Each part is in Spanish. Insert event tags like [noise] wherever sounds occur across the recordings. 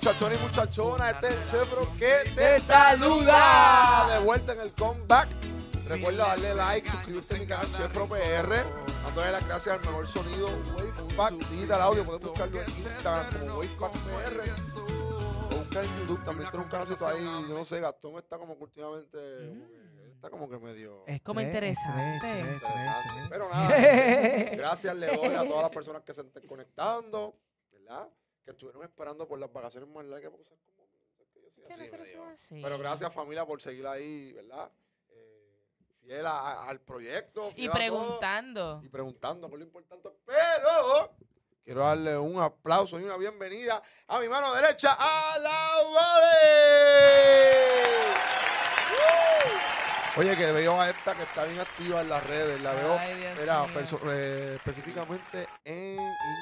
muchachones y muchachonas. Este es el Chefro que te saluda. De vuelta en el comeback. Recuerda darle like, suscribirte a mi canal chefropr. PR. Dándole las gracias al mejor sonido Wavepack el Audio. Puedes buscarlo en Instagram como wavepack.pr O buscar en YouTube. También tiene un canalcito ahí. Yo no sé, Gastón está como últimamente. Está como que medio. Es como interesante. interesante. Pero nada, [laughs] gracias le doy a todas las personas que se estén conectando, ¿verdad? que estuvieron esperando por las vacaciones más largas Pero gracias familia por seguir ahí, ¿verdad? Eh, fiel al proyecto. y preguntando. y preguntando, por lo importante. Pero quiero darle un aplauso y una bienvenida a mi mano derecha, a la Vale. Oye, que veo a esta que está bien activa en las redes. La veo eh, específicamente en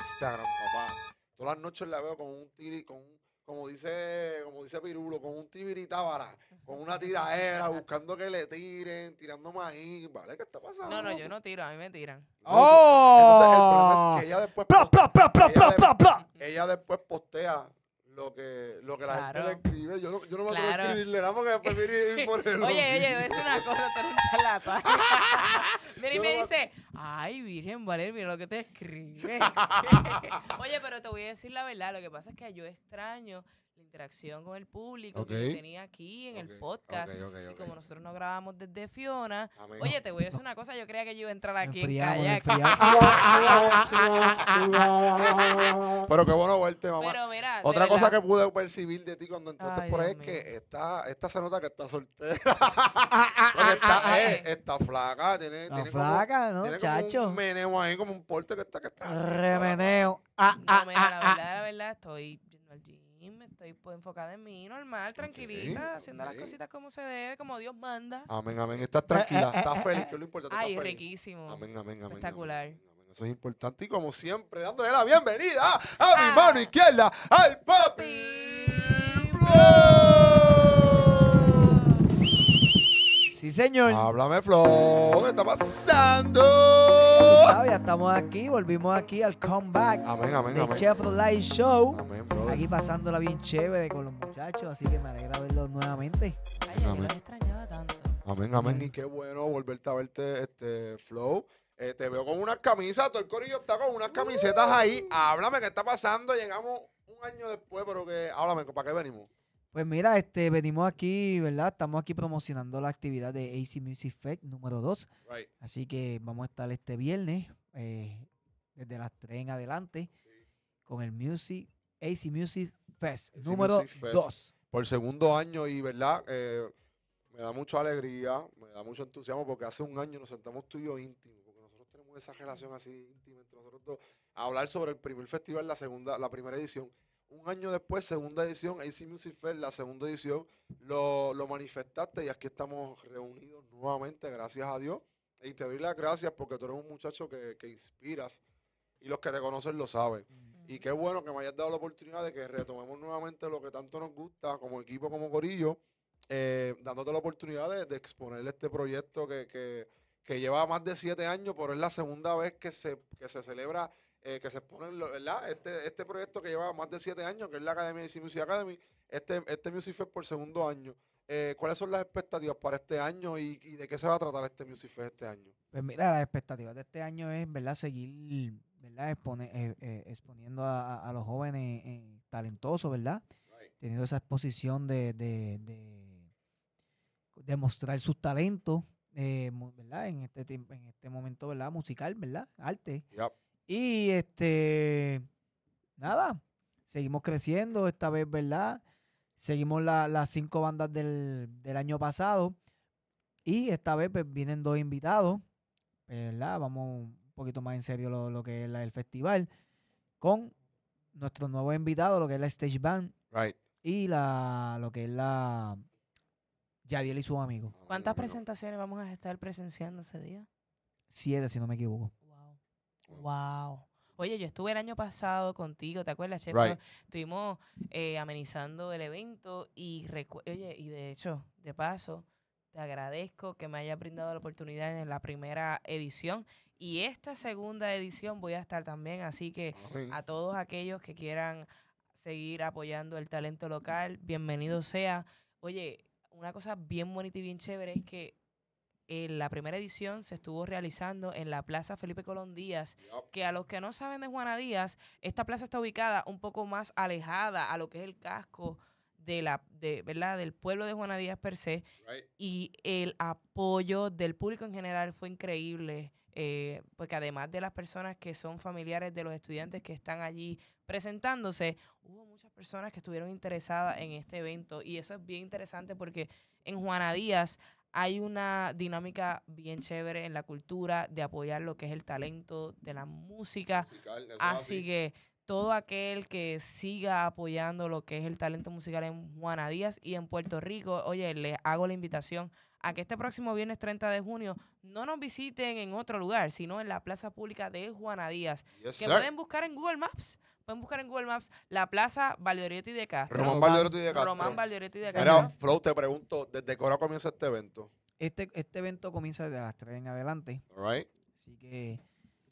Instagram, papá. Todas las noches la veo con un tiri, con como dice, como dice Pirulo, con un tábara, con una tiraera, [laughs] buscando que le tiren, tirando maíz, ¿vale? ¿Qué está pasando? No, no, yo no tiro, a mí me tiran. ¡Oh! Entonces el problema es que ella después postea lo que, lo que la gente le escribe. Yo no, yo no me atrevo claro. a escribirle nada porque después ir, por el Oye, oye, es una cosa, tú eres un charlatán. [laughs] mira, y me dice, ay, Virgen Valer, mira lo que te escribe. [laughs] [laughs] oye, pero te voy a decir la verdad, lo que pasa es que yo extraño interacción con el público que tenía aquí en el podcast. y como nosotros no grabamos desde Fiona, oye, te voy a decir una [laughs] cosa, yo creía que yo iba a entrar aquí Pero qué bueno verte, mamá. Otra cosa que pude percibir de ti cuando entraste por ahí es que esta, esta se nota que está soltera. [laughs] Ah, está, ah, ah, eh, eh, está, flaca, tiene, está tiene flaca, ¿no? Tiene un meneo ahí, como un porte que está que está. Remeneo. Ah, la verdad, la verdad, estoy yendo al me estoy pues, enfocada en mí, normal, tranquilita, haciendo las cositas como se debe, como Dios manda. Amén, amén. Estás tranquila, estás feliz, que es lo importante. Ay, feliz. riquísimo. Amén, amén, amén. Espectacular. Eso es importante y como siempre, dándole la bienvenida a mi ah. mano izquierda, al papi. Sí, señor. Háblame, Flor. ¿Qué está pasando? estamos aquí, volvimos aquí al comeback. Amén, amén, Light Show. Amén, bro. Aquí pasándola bien chévere con los muchachos, así que me alegra verlos nuevamente. Amén, amén. Y qué bueno volverte a verte, este, Flow. Eh, te veo con unas camisas, todo el corillo está con unas camisetas ahí. Háblame qué está pasando. Llegamos un año después, pero que háblame, ¿para qué venimos? Pues mira, este, venimos aquí, ¿verdad? Estamos aquí promocionando la actividad de AC Music Fest número 2. Así que vamos a estar este viernes eh, desde las 3 en adelante con el Music, AC Music Fest, número 2. Por segundo año y verdad, eh, me da mucha alegría, me da mucho entusiasmo porque hace un año nos sentamos tú y yo íntimos, porque nosotros tenemos esa relación así íntima entre nosotros dos, hablar sobre el primer festival, la segunda, la primera edición. Un año después, segunda edición, AC Music Fest, la segunda edición, lo, lo manifestaste y aquí estamos reunidos nuevamente, gracias a Dios. Y te doy las gracias porque tú eres un muchacho que, inspiras y los que te conocen lo saben. Y qué bueno que me hayas dado la oportunidad de que retomemos nuevamente lo que tanto nos gusta como equipo, como Corillo, eh, dándote la oportunidad de, exponer este proyecto que, lleva más de siete años, pero es la segunda vez que se, se celebra, eh, que se expone, ¿verdad? Este, este, proyecto que lleva más de siete años, que es la Academia de Music Academy, este, este Music por segundo año. Eh, ¿cuáles son las expectativas para este año y, de qué se va a tratar este Music Fest este año? Pues mira, las expectativas de este año es, ¿verdad? Seguir, ¿verdad? Eh, eh, exponiendo a, los jóvenes talentosos, ¿verdad? Teniendo esa exposición de, de, mostrar sus talentos, ¿verdad? En este, en este momento, ¿verdad? Musical, ¿verdad? Arte. Y este, nada, seguimos creciendo esta vez, ¿verdad? Seguimos las cinco bandas del, año pasado. Y esta vez pues, vienen dos invitados. ¿verdad? Vamos un poquito más en serio lo, que es la, el festival. Con nuestro nuevo invitado, lo que es la Stage Band. Y la, lo que es la Yadiel y su amigo. ¿Cuántas presentaciones vamos a estar presenciando ese día? Siete, si no me equivoco. Wow. Wow. Oye, yo estuve el año pasado contigo, ¿te acuerdas, Chef? Estuvimos eh, amenizando el evento y, oye, y de hecho, de paso, te agradezco que me hayas brindado la oportunidad en la primera edición. Y esta segunda edición voy a estar también, así que a todos aquellos que quieran seguir apoyando el talento local, bienvenido sea. Oye, una cosa bien bonita y bien chévere es que la primera edición se estuvo realizando en la Plaza Felipe Colón Díaz, que a los que no saben de Juana Díaz, esta plaza está ubicada un poco más alejada a lo que es el casco de la, de, ¿verdad? del pueblo de Juana Díaz per se, y el apoyo del público en general fue increíble. Eh, porque además de las personas que son familiares de los estudiantes que están allí presentándose, hubo muchas personas que estuvieron interesadas en este evento y eso es bien interesante porque en Juana Díaz hay una dinámica bien chévere en la cultura de apoyar lo que es el talento de la música. así que todo aquel que siga apoyando lo que es el talento musical en Juana Díaz y en Puerto Rico, oye, les hago la invitación a que este próximo viernes 30 de junio no nos visiten en otro lugar, sino en la plaza pública de Juana Díaz, que pueden buscar en Google Maps. Pueden buscar en Google Maps la plaza Valdeoretti de Castro. Román Valdeoretti de Castro. Román de Castro. Mira, Flow, te pregunto, ¿desde cuándo comienza este evento? Este, este evento comienza desde las 3 en adelante. right. Así que,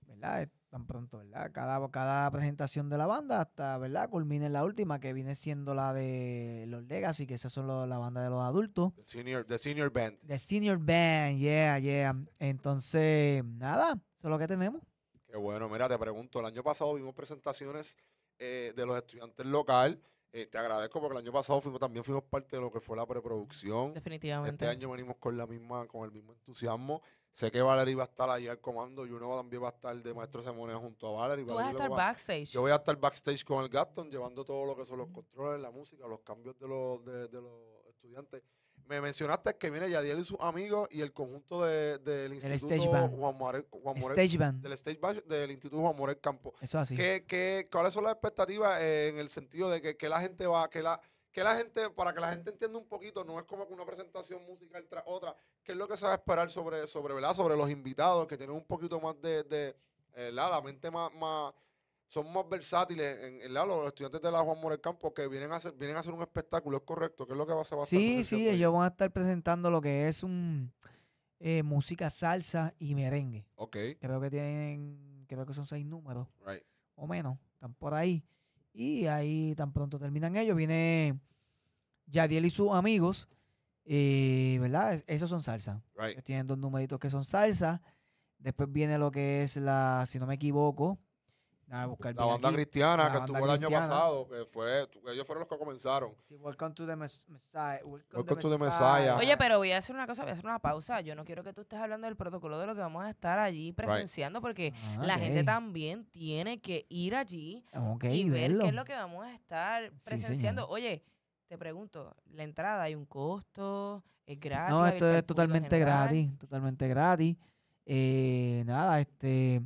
¿verdad? tan pronto, ¿verdad? Cada, cada presentación de la banda hasta, ¿verdad? Culmina en la última, que viene siendo la de los Legacy, que esa son la banda de los adultos. The senior, senior Band. The Senior Band, yeah, yeah. Entonces, nada, eso es lo que tenemos. Qué bueno, mira, te pregunto, el año pasado vimos presentaciones eh, de los estudiantes local. Eh, te agradezco porque el año pasado fuimos, también fuimos parte de lo que fue la preproducción. Definitivamente. Este año venimos con la misma, con el mismo entusiasmo. Sé que Valerie va a estar allá al comando. y uno también va a estar de maestro ceremonia junto a Valerie. Tú vas a estar backstage. Yo voy a estar backstage con el Gaston, llevando todo lo que son los controles, la música, los cambios de los, de, los estudiantes. Me mencionaste que viene Yadiel y sus amigos y el conjunto del Instituto Juan Morel, del Stage band, del Instituto Juan Campo. Eso así. ¿Qué, qué, cuáles son las expectativas eh, en el sentido de que, que la gente va, que la que la gente, para que la gente entienda un poquito, no es como que una presentación musical tras otra, qué es lo que se va a esperar sobre, sobre, ¿verdad? sobre los invitados, que tienen un poquito más de, de eh, la, mente más, más, son más versátiles, en, los estudiantes de la Juan Morel Campo que vienen a hacer, vienen a hacer un espectáculo, es correcto, ¿Qué es lo que va, a ser? Sí, sí, ellos van a estar presentando lo que es un eh, música salsa y merengue. Creo que tienen, creo que son seis números. O menos, están por ahí. Y ahí tan pronto terminan ellos, viene Yadiel y sus amigos. Y, eh, ¿verdad? Esos son salsa. tienen dos numeritos que son salsa. Después viene lo que es la, si no me equivoco, la banda cristiana que estuvo el año pasado, que fue, ellos fueron los que comenzaron. welcome to the Messiah. Oye, pero voy a hacer una cosa, voy a hacer una pausa. Yo no quiero que tú estés hablando del protocolo de lo que vamos a estar allí presenciando, porque ah, la gente también tiene que ir allí y ver qué es lo que vamos a estar presenciando. Oye, te pregunto, ¿la entrada hay un costo? ¿Es gratis? No, esto es totalmente gratis, totalmente gratis. Eh, nada, este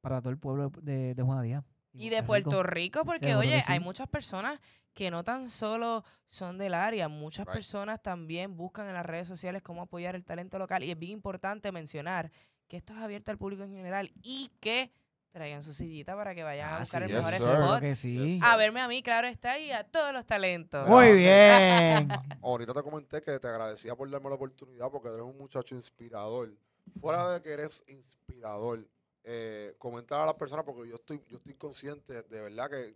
para todo el pueblo de, de Díaz. Y, de Puerto, Rico, porque oye, hay muchas personas que no tan solo son del área, muchas personas también buscan en las redes sociales cómo apoyar el talento local. Y es bien importante mencionar que esto es abierto al público en general y que traigan su sillita para que vayan a ah, buscar el mejor spot. A verme a mí, claro está, y a todos los talentos. Muy bien. [laughs] Ahorita te comenté que te agradecía por darme la oportunidad porque eres un muchacho inspirador. Fuera de que eres inspirador, eh, comentar a las personas, porque yo estoy, yo estoy consciente de verdad que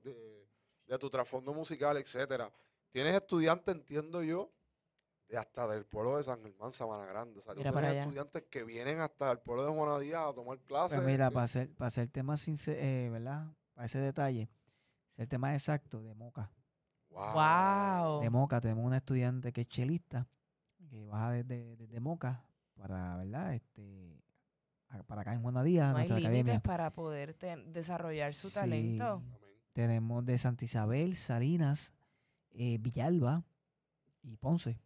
de, tu trasfondo musical, etcétera. Tienes estudiantes, entiendo yo, de hasta del pueblo de San Germán, Sabana Grande. estudiantes que vienen hasta el pueblo de Monadía a tomar pues clases. mira, para, ser, para ser tema sincero, eh, ¿verdad? Para ese detalle, es el tema exacto de Moca. Wow. De Moca, tenemos una estudiante que es chelista, que baja desde, desde Moca para, ¿verdad? Este, para acá en Juanadía Díaz, no nuestra hay límites para poder desarrollar su talento. Tenemos de Santa Isabel, Salinas, eh, Villalba y Ponce.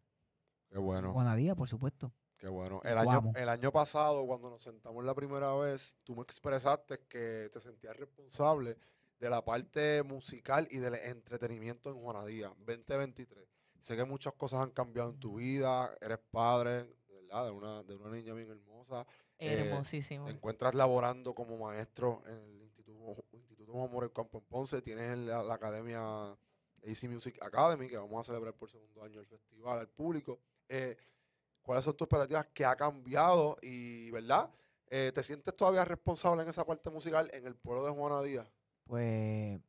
Qué bueno. Juana por supuesto. Qué bueno. El año, el año pasado, cuando nos sentamos la primera vez, tú me expresaste que te sentías responsable de la parte musical y del entretenimiento en Juanadía 2023. Sé que muchas cosas han cambiado en tu vida, eres padre, De una, de una niña bien hermosa, eh, Hermosísimo. te encuentras laborando como maestro en el Instituto, Instituto Campo en Ponce. Tienes la, academia AC Music Academy, que vamos a celebrar por segundo año el festival al público. Eh, ¿Cuáles son tus expectativas? que ha cambiado? Y, ¿verdad? Eh, ¿Te sientes todavía responsable en esa parte musical en el pueblo de Juana Pues,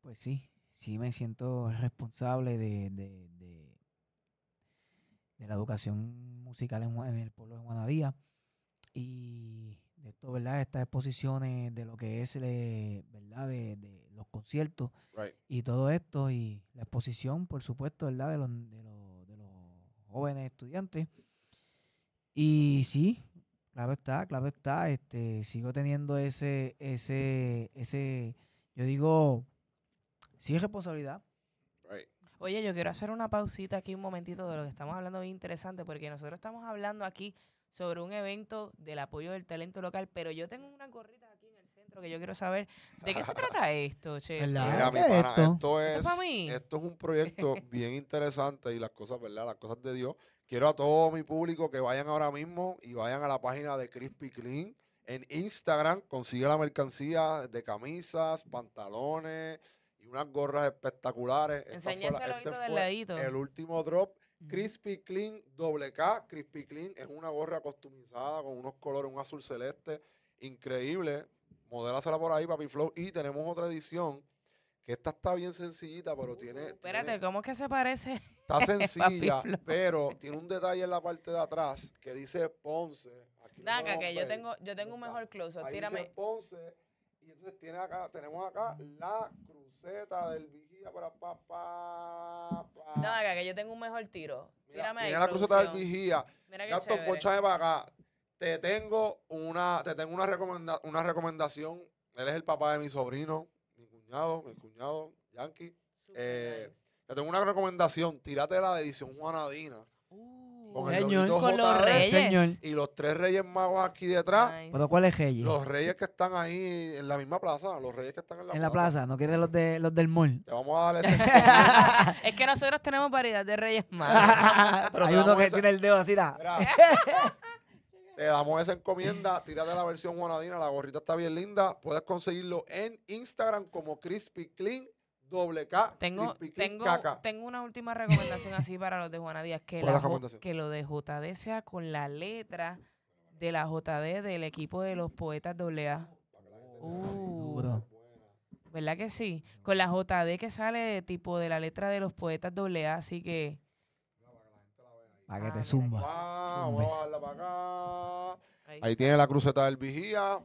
pues sí, sí me siento [laughs] responsable de, de, de, la educación musical en, en, el pueblo de Juana y de esto, ¿verdad? Estas exposiciones de lo que es, eh, ¿verdad? De, los conciertos y todo esto y la exposición, por supuesto, ¿verdad? De los, de los, jóvenes estudiantes. Y sí, claro está, claro está, este, sigo teniendo ese, ese, ese, yo digo, sí es responsabilidad. Oye, yo quiero hacer una pausita aquí un momentito de lo que estamos hablando, interesante, porque nosotros estamos hablando aquí sobre un evento del apoyo del talento local, pero yo tengo una gorrita aquí en el centro que yo quiero saber de qué se [laughs] trata esto, che. Mira, mi pana, esto? es, un proyecto [laughs] bien interesante y las cosas, ¿verdad? Las cosas de Dios. Quiero a todo mi público que vayan ahora mismo y vayan a la página de Crispy Clean. En Instagram consigue la mercancía de camisas, pantalones y unas gorras espectaculares. Este el último drop Crispy Clean doble K. Crispy Clean es una gorra customizada con unos colores, un azul celeste increíble. Modélasela por ahí, Papi Flow. Y tenemos otra edición que esta está bien sencillita, pero uh, tiene. Espérate, ¿cómo que se parece? Está [laughs] sencilla, pero tiene un detalle en la parte de atrás que dice Ponce. que yo tengo, yo tengo un mejor close. Ponce. Y acá, tenemos acá la cruceta del vigía para pa, pa, que yo tengo un mejor tiro. Mira, ahí. la cruceta del vigía. Mira pocha de vaga. Te tengo una, te tengo una, recomenda una recomendación. Él es el papá de mi sobrino, mi cuñado, mi cuñado, Yankee. Eh, te tengo una recomendación. Tírate la de edición Juanadina. Con señor. los reyes. Y los tres reyes magos aquí detrás. ¿Pero cuáles reyes? Los reyes que están ahí en la misma plaza. Los reyes que están en la, plaza, no quieres los, de, los del mall. Te vamos a dar ese. [laughs] [laughs] Es que nosotros tenemos variedad de reyes magos. [laughs] Hay uno que tiene el dedo así, te damos esa encomienda. Tírate la versión guanadina La gorrita está bien linda. Puedes conseguirlo en Instagram como Crispy Clean doble K. Tengo, tengo, tengo una última recomendación así para los de Juana Díaz, que, [laughs] que lo de JD sea con la letra de la JD del equipo de los poetas AA. Uh. ¿Verdad que sí? Con la JD que sale de tipo de la letra de los poetas AA, así que... Para que te ah, zumba. Ahí. Ahí tiene la cruceta del vigía.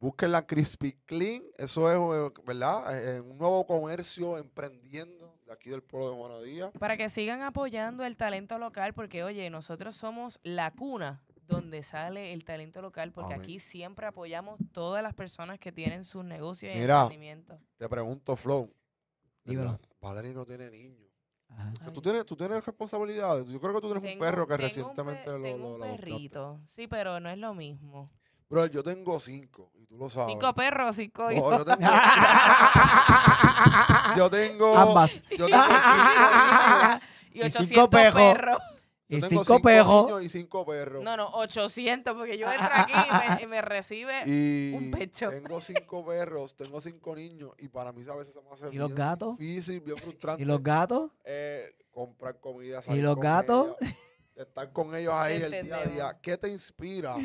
Busquen la Crispy Clean, eso es, eh, ¿verdad? Eh, eh, un nuevo comercio emprendiendo de aquí del pueblo de Monodía. Para que sigan apoyando el talento local, porque oye, nosotros somos la cuna donde sale el talento local, porque aquí siempre apoyamos todas las personas que tienen sus negocios y Mira, Te pregunto, Flow. Padre no tiene niños. Tú tienes, tú tienes responsabilidades. Yo creo que tú tienes un perro que recientemente lo, tengo un perrito, sí, pero no es lo mismo. Bro, yo tengo cinco lo Cinco perros, cinco hijos. yo tengo. [laughs] yo tengo. Ambas. Yo tengo [laughs] y 800 cinco perros. Y cinco, cinco Y cinco perros. No, no, 800, porque yo entro aquí y me, recibe [laughs] un pecho. Tengo cinco perros, tengo cinco niños, y para mí a veces se me hace ¿Y los gatos? difícil, bien frustrante. ¿Y los gatos? Eh, comprar comida. Salir ¿Y los gatos? Ellos, estar con ellos ahí el día a día. ¿Qué te inspira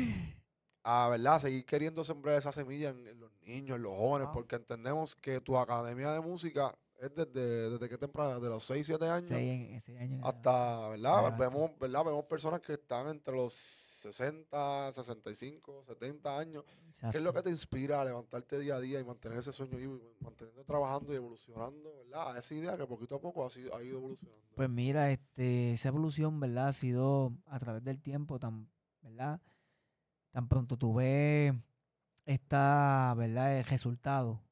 a ¿verdad? seguir queriendo sembrar esa semilla en, los niños, en los jóvenes, porque entendemos que tu academia de música es desde, desde qué temprana, de los 6, 7 años, hasta, ¿verdad? vemos, ¿verdad? Vemos personas que están entre los 60, 65, 70 años. ¿Qué es lo que te inspira a levantarte día a día y mantener ese sueño y manteniendo trabajando y evolucionando, ¿verdad? A esa idea que poquito a poco ha, sido, ha ido evolucionando. Pues mira, este, esa evolución, ¿verdad? Ha sido a través del tiempo, tan, ¿verdad? tan pronto tú ves esta, ¿verdad? El resultado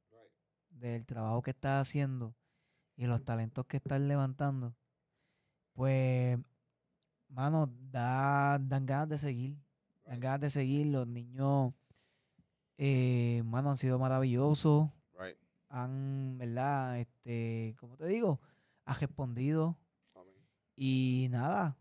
del trabajo que estás haciendo y los talentos que estás levantando, pues, mano, da, dan ganas de seguir. Dan ganas de seguir. Los niños, eh, mano, han sido maravillosos. Han, ¿verdad? Este, ¿cómo te digo? Ha respondido. Y nada,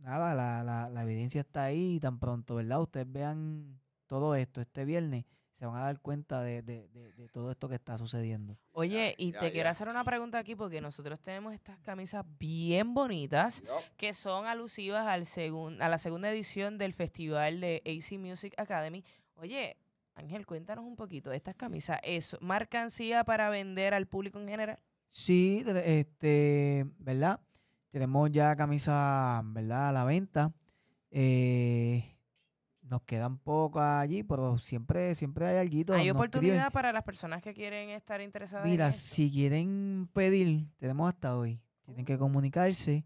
nada, la, la, evidencia está ahí tan pronto, ¿verdad? Ustedes vean todo esto este viernes, se van a dar cuenta de, todo esto que está sucediendo. Oye, y te quiero hacer una pregunta aquí porque nosotros tenemos estas camisas bien bonitas que son alusivas al a la segunda edición del festival de AC Music Academy. Oye, Ángel, cuéntanos un poquito, de estas camisas, ¿es mercancía para vender al público en general? Sí, este, ¿verdad? Tenemos ya camisa, ¿verdad? A la venta. Eh, nos quedan pocas allí, pero siempre, siempre hay algo. Hay oportunidad para las personas que quieren estar interesadas. Mira, si quieren pedir, tenemos hasta hoy. Tienen que comunicarse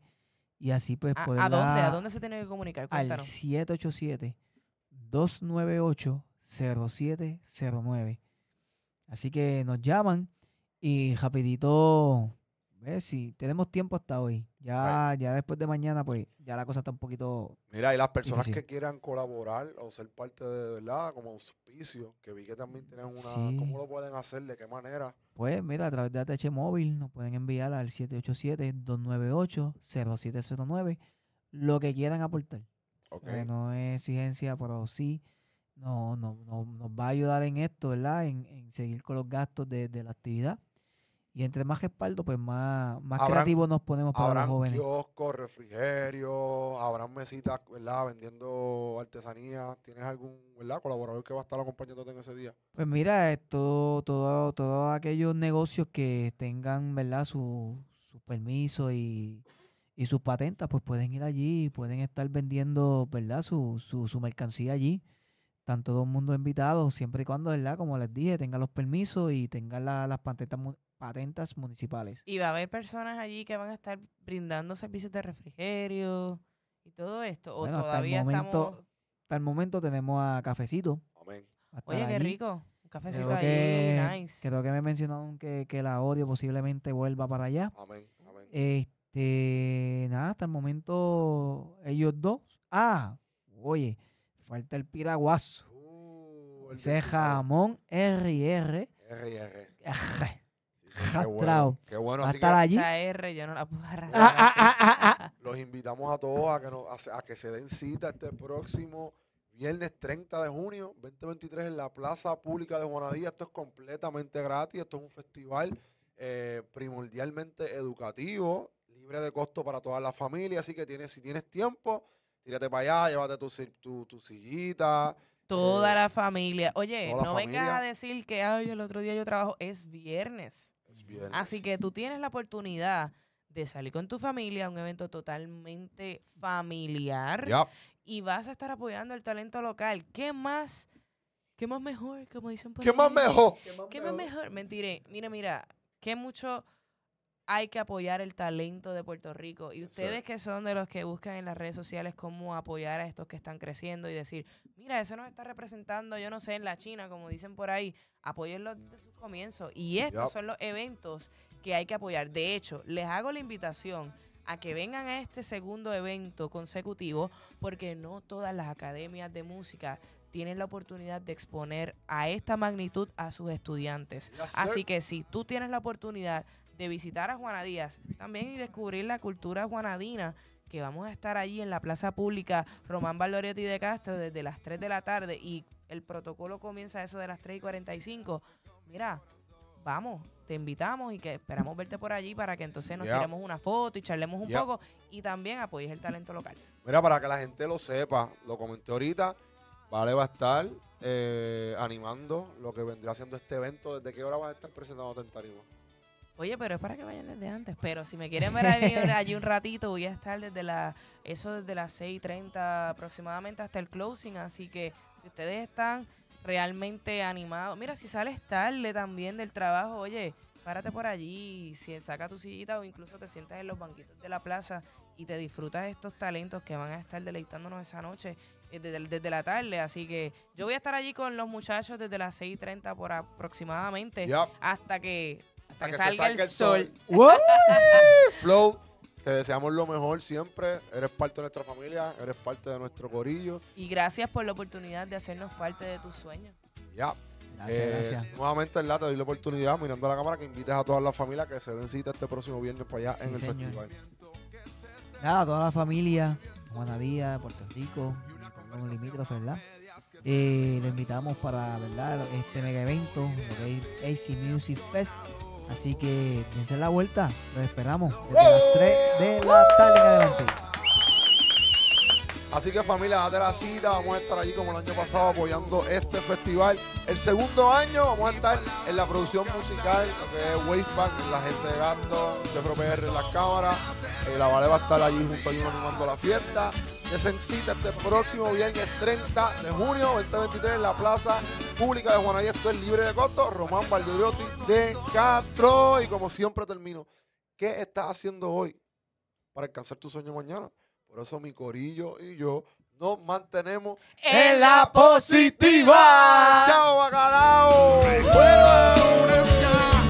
y así pues podemos ¿A dónde? ¿A dónde se tiene que comunicar? Cuéntanos. Al 787 298 0709. Así que nos llaman y rapidito si pues tenemos tiempo hasta hoy, ya, ya después de mañana, pues ya la cosa está un poquito. Mira, y las personas que quieran colaborar o ser parte de verdad, como auspicio, que vi que también tienen una. ¿Cómo lo pueden hacer? ¿De qué manera? Pues mira, a través de ATH Móvil nos pueden enviar al 787-298-0709 lo que quieran aportar. Eh, no es exigencia, pero sí no, no, nos va a ayudar en esto, ¿verdad? En, seguir con los gastos de, de la actividad. Y entre más respaldo, pues más, más creativos nos ponemos para los jóvenes. kioscos, refrigerios, habrá mesitas, ¿verdad? Vendiendo artesanías? ¿Tienes algún, ¿verdad? Colaborador que va a estar acompañándote en ese día. Pues mira, todo, todos aquellos negocios que tengan, ¿verdad? Su, permiso y, sus patentas, pues pueden ir allí, pueden estar vendiendo, ¿verdad? Su, mercancía allí. Están todo el mundo invitado, siempre y cuando, ¿verdad? Como les dije, tengan los permisos y tengan las patentes patentas municipales. Y va a haber personas allí que van a estar brindando servicios de refrigerio y todo esto. O todavía hasta el momento, estamos... Hasta el momento tenemos a Cafecito. Amén. Oye, qué rico. Un cafecito que, ahí, Creo que me mencionaron que, la odio posiblemente vuelva para allá. Amén, Este, nada, hasta el momento ellos dos. Ah, oye, falta el piraguazo. Uh, R jamón r R Qué bueno, qué Así allí. La R yo no la puedo arrastrar. Ah, ah, ah, los invitamos a todos a que, nos, a, que se den cita este próximo viernes 30 de junio 2023 en la Plaza Pública de Juanadilla. Esto es completamente gratis. Esto es un festival eh, primordialmente educativo, libre de costo para toda la familia. Así que tienes, si tienes tiempo, tírate para allá, llévate tu, tu, tu sillita. Toda eh, la familia. Oye, no vengas a decir que Ay, el otro día yo trabajo. Es viernes. Así que tú tienes la oportunidad de salir con tu familia a un evento totalmente familiar y vas a estar apoyando el talento local. ¿Qué más? ¿Qué más mejor? Como dicen ¿Qué más mejor? ¿Qué más mejor? Mentiré. Mira, mira, qué mucho hay que apoyar el talento de Puerto Rico. Y ustedes que son de los que buscan en las redes sociales cómo apoyar a estos que están creciendo y decir, mira, eso nos está representando, yo no sé, en la China, como dicen por ahí, apoyenlo desde sus comienzos. Y estos son los eventos que hay que apoyar. De hecho, les hago la invitación a que vengan a este segundo evento consecutivo porque no todas las academias de música tienen la oportunidad de exponer a esta magnitud a sus estudiantes. Así que si tú tienes la oportunidad de visitar a Juana Díaz también y descubrir la cultura juanadina que vamos a estar allí en la plaza pública Román Valoriotti de Castro desde las 3 de la tarde y el protocolo comienza eso de las 3 y 45. Mira, vamos, te invitamos y que esperamos verte por allí para que entonces nos tiremos una foto y charlemos un poco y también apoyes el talento local. Mira, para que la gente lo sepa, lo comenté ahorita, Vale va a estar eh, animando lo que vendría siendo este evento. ¿Desde qué hora va a estar presentando en Oye, pero es para que vayan desde antes. Pero si me quieren ver [laughs] allí, un ratito, voy a estar desde la, eso desde las 6.30 aproximadamente hasta el closing. Así que si ustedes están realmente animados, mira, si sales tarde también del trabajo, oye, párate por allí, si saca tu sillita o incluso te sientas en los banquitos de la plaza y te disfrutas estos talentos que van a estar deleitándonos esa noche eh, desde, la tarde. Así que yo voy a estar allí con los muchachos desde las 6.30 por aproximadamente hasta que hasta que, salga, el sol. [laughs] [laughs] Flow, te deseamos lo mejor siempre. Eres parte de nuestra familia, eres parte de nuestro corillo. Y gracias por la oportunidad de hacernos parte de tus sueños. Ya. Gracias, eh, gracias. Nuevamente, te doy la oportunidad, mirando a la cámara, que invites a toda la familia que se den cita este próximo viernes para allá en el festival. Nada, toda la familia, Juanadía Puerto Rico, con ¿verdad? Eh, invitamos para, ¿verdad? Este mega evento, AC Music Fest Así que piensen la vuelta. Los esperamos desde las 3 de la tarde adelante. Así que familia, date la cita, vamos a estar allí como el año pasado apoyando este festival. El segundo año vamos a estar en la producción musical, de que la gente de Gato, PR en las cámaras, eh, la Vale va a estar allí junto a mí animando la fiesta. en cita este próximo viernes 30 de junio 2023 en la plaza pública de Juana Esto es libre de costo. Román Valdoriotti de Castro. Y como siempre termino, ¿qué estás haciendo hoy para alcanzar tu sueño mañana? Por eso mi corillo y yo nos mantenemos en la positiva. Chao, bacalao.